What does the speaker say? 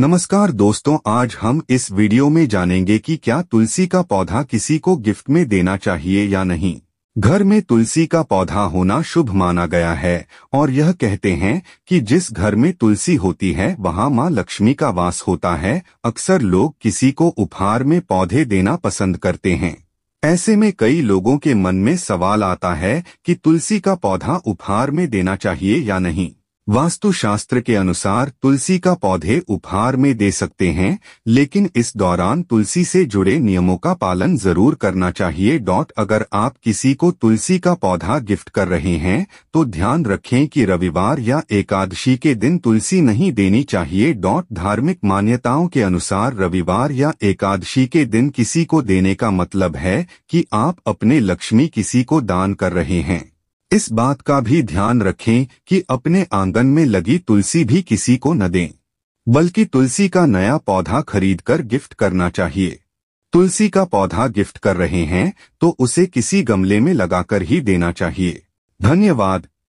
नमस्कार दोस्तों आज हम इस वीडियो में जानेंगे कि क्या तुलसी का पौधा किसी को गिफ्ट में देना चाहिए या नहीं घर में तुलसी का पौधा होना शुभ माना गया है और यह कहते हैं कि जिस घर में तुलसी होती है वहां मां लक्ष्मी का वास होता है अक्सर लोग किसी को उपहार में पौधे देना पसंद करते हैं ऐसे में कई लोगों के मन में सवाल आता है कि तुलसी का पौधा उपहार में देना चाहिए या नहीं वास्तुशास्त्र के अनुसार तुलसी का पौधे उपहार में दे सकते हैं लेकिन इस दौरान तुलसी से जुड़े नियमों का पालन जरूर करना चाहिए डॉट अगर आप किसी को तुलसी का पौधा गिफ्ट कर रहे हैं तो ध्यान रखें कि रविवार या एकादशी के दिन तुलसी नहीं देनी चाहिए डॉट धार्मिक मान्यताओं के अनुसार रविवार या एकादशी के दिन किसी को देने का मतलब है कि आप अपने लक्ष्मी किसी को दान कर रहे हैं इस बात का भी ध्यान रखें कि अपने आंगन में लगी तुलसी भी किसी को न दें बल्कि तुलसी का नया पौधा खरीदकर गिफ्ट करना चाहिए तुलसी का पौधा गिफ्ट कर रहे हैं तो उसे किसी गमले में लगाकर ही देना चाहिए धन्यवाद